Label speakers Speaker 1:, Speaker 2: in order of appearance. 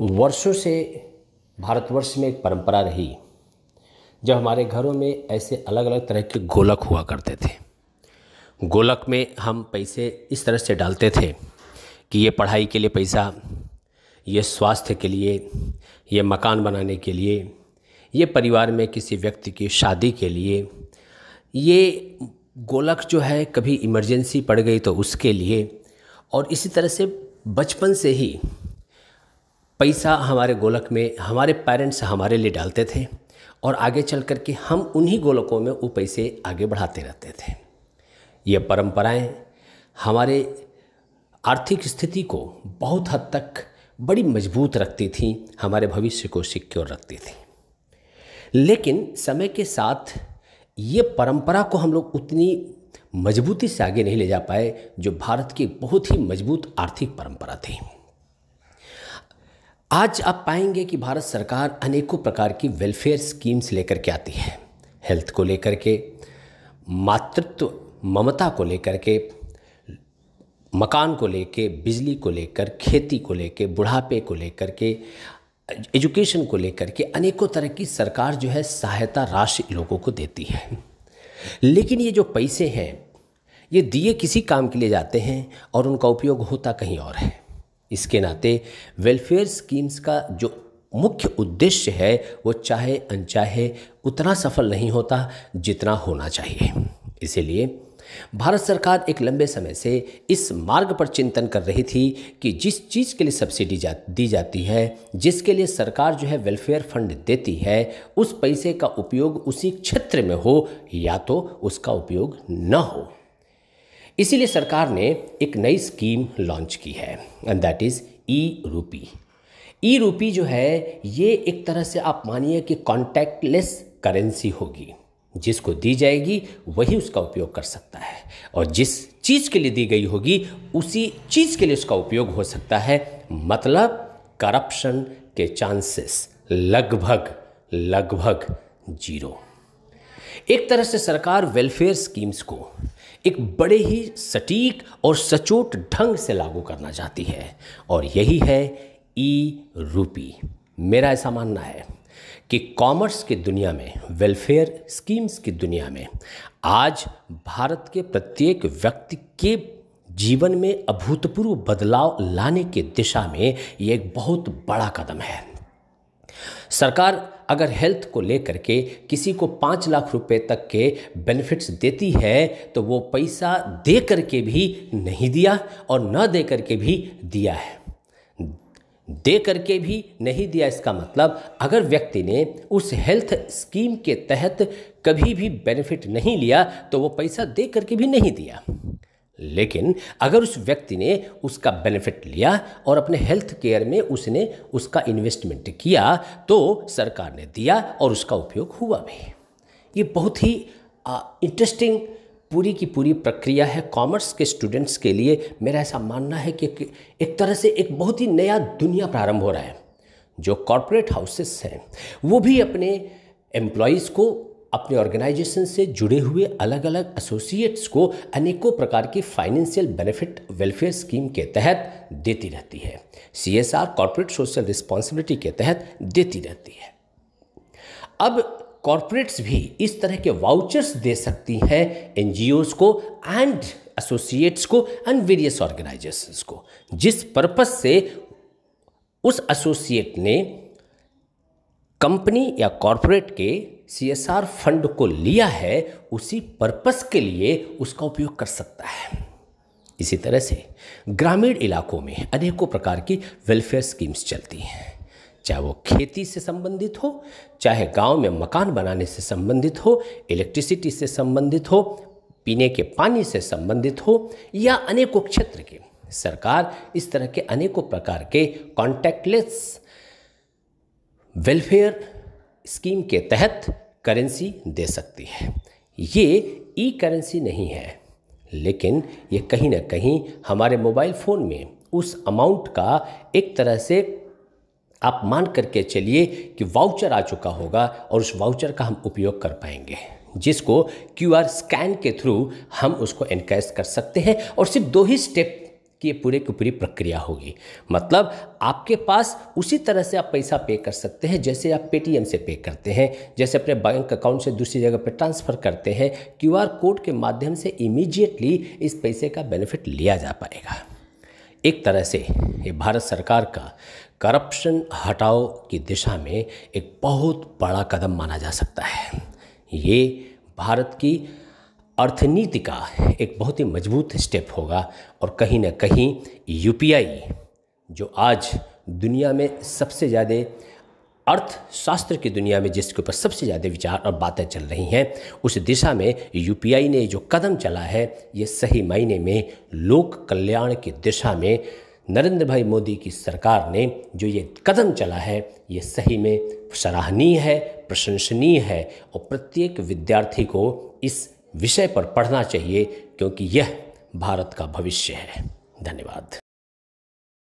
Speaker 1: वर्षों से भारतवर्ष में एक परंपरा रही जब हमारे घरों में ऐसे अलग अलग तरह के गोलक हुआ करते थे गोलक में हम पैसे इस तरह से डालते थे कि ये पढ़ाई के लिए पैसा ये स्वास्थ्य के लिए ये मकान बनाने के लिए ये परिवार में किसी व्यक्ति की शादी के लिए ये गोलक जो है कभी इमरजेंसी पड़ गई तो उसके लिए और इसी तरह से बचपन से ही पैसा हमारे गोलक में हमारे पेरेंट्स हमारे लिए डालते थे और आगे चल कर के हम उन्हीं गोलकों में वो पैसे आगे बढ़ाते रहते थे ये परंपराएं हमारे आर्थिक स्थिति को बहुत हद तक बड़ी मजबूत रखती थी हमारे भविष्य को सिक्योर रखती थी लेकिन समय के साथ ये परंपरा को हम लोग उतनी मजबूती से आगे नहीं ले जा पाए जो भारत की बहुत ही मजबूत आर्थिक परंपरा थी आज आप पाएंगे कि भारत सरकार अनेकों प्रकार की वेलफेयर स्कीम्स लेकर के आती है हेल्थ को लेकर के मातृत्व ममता को लेकर के मकान को लेकर बिजली को लेकर खेती को लेकर बुढ़ापे को लेकर के एजुकेशन को लेकर के अनेकों तरह की सरकार जो है सहायता राशि लोगों को देती है लेकिन ये जो पैसे हैं ये दिए किसी काम के लिए जाते हैं और उनका उपयोग होता कहीं और है इसके नाते वेलफेयर स्कीम्स का जो मुख्य उद्देश्य है वो चाहे अनचाहे उतना सफल नहीं होता जितना होना चाहिए इसीलिए भारत सरकार एक लंबे समय से इस मार्ग पर चिंतन कर रही थी कि जिस चीज़ के लिए सब्सिडी जा, दी जाती है जिसके लिए सरकार जो है वेलफेयर फंड देती है उस पैसे का उपयोग उसी क्षेत्र में हो या तो उसका उपयोग न हो इसीलिए सरकार ने एक नई स्कीम लॉन्च की है एंड दैट इज़ ई रूपी ई रूपी जो है ये एक तरह से आप मानिए कि कॉन्टैक्टलेस करेंसी होगी जिसको दी जाएगी वही उसका उपयोग कर सकता है और जिस चीज़ के लिए दी गई होगी उसी चीज़ के लिए उसका उपयोग हो सकता है मतलब करप्शन के चांसेस लगभग लगभग जीरो एक तरह से सरकार वेलफेयर स्कीम्स को एक बड़े ही सटीक और सचोट ढंग से लागू करना चाहती है और यही है ई रूपी मेरा ऐसा मानना है कि कॉमर्स की दुनिया में वेलफेयर स्कीम्स की दुनिया में आज भारत के प्रत्येक व्यक्ति के जीवन में अभूतपूर्व बदलाव लाने की दिशा में ये एक बहुत बड़ा कदम है सरकार अगर हेल्थ को लेकर के किसी को पाँच लाख रुपए तक के बेनिफिट्स देती है तो वो पैसा दे कर के भी नहीं दिया और न दे कर के भी दिया है दे करके भी नहीं दिया इसका मतलब अगर व्यक्ति ने उस हेल्थ स्कीम के तहत कभी भी बेनिफिट नहीं लिया तो वो पैसा दे करके भी नहीं दिया लेकिन अगर उस व्यक्ति ने उसका बेनिफिट लिया और अपने हेल्थ केयर में उसने उसका इन्वेस्टमेंट किया तो सरकार ने दिया और उसका उपयोग हुआ भी ये बहुत ही इंटरेस्टिंग पूरी की पूरी प्रक्रिया है कॉमर्स के स्टूडेंट्स के लिए मेरा ऐसा मानना है कि एक तरह से एक बहुत ही नया दुनिया प्रारंभ हो रहा है जो कॉरपोरेट हाउसेस हैं वो भी अपने एम्प्लॉयज़ को अपने ऑर्गेनाइजेशन से जुड़े हुए अलग अलग एसोसिएट्स को अनेकों प्रकार की फाइनेंशियल बेनिफिट वेलफेयर स्कीम के तहत देती रहती है C S R corporate social responsibility के तहत देती रहती है अब कॉरपोरेट्स भी इस तरह के वाउचर्स दे सकती हैं एन को एंड एसोसिएट्स को एंड वेरियस ऑर्गेनाइजेशन को जिस पर्पज से उस एसोसिएट ने कंपनी या कॉरपोरेट के सी एस आर फंड को लिया है उसी पर्पस के लिए उसका उपयोग कर सकता है इसी तरह से ग्रामीण इलाकों में अनेकों प्रकार की वेलफेयर स्कीम्स चलती हैं चाहे वो खेती से संबंधित हो चाहे गांव में मकान बनाने से संबंधित हो इलेक्ट्रिसिटी से संबंधित हो पीने के पानी से संबंधित हो या अनेकों क्षेत्र के सरकार इस तरह के अनेकों प्रकार के कॉन्टैक्टलेस वेलफेयर स्कीम के तहत करेंसी दे सकती है ये ई करेंसी नहीं है लेकिन ये कहीं ना कहीं हमारे मोबाइल फ़ोन में उस अमाउंट का एक तरह से आप मान करके चलिए कि वाउचर आ चुका होगा और उस वाउचर का हम उपयोग कर पाएंगे जिसको क्यूआर स्कैन के थ्रू हम उसको इनकैश कर सकते हैं और सिर्फ दो ही स्टेप कि ये पूरे की पूरी प्रक्रिया होगी मतलब आपके पास उसी तरह से आप पैसा पे कर सकते हैं जैसे आप पेटीएम से पे करते हैं जैसे अपने बैंक अकाउंट से दूसरी जगह पर ट्रांसफ़र करते हैं क्यूआर कोड के माध्यम से इमीडिएटली इस पैसे का बेनिफिट लिया जा पाएगा एक तरह से ये भारत सरकार का करप्शन हटाओ की दिशा में एक बहुत बड़ा कदम माना जा सकता है ये भारत की अर्थनीति का एक बहुत ही मजबूत स्टेप होगा और कहीं ना कहीं यूपीआई जो आज दुनिया में सबसे ज़्यादा अर्थशास्त्र की दुनिया में जिसके ऊपर सबसे ज़्यादा विचार और बातें चल रही हैं उस दिशा में यूपीआई ने जो कदम चला है ये सही मायने में लोक कल्याण की दिशा में नरेंद्र भाई मोदी की सरकार ने जो ये कदम चला है ये सही में सराहनीय है प्रशंसनीय है और प्रत्येक विद्यार्थी को इस विषय पर पढ़ना चाहिए क्योंकि यह भारत का भविष्य है धन्यवाद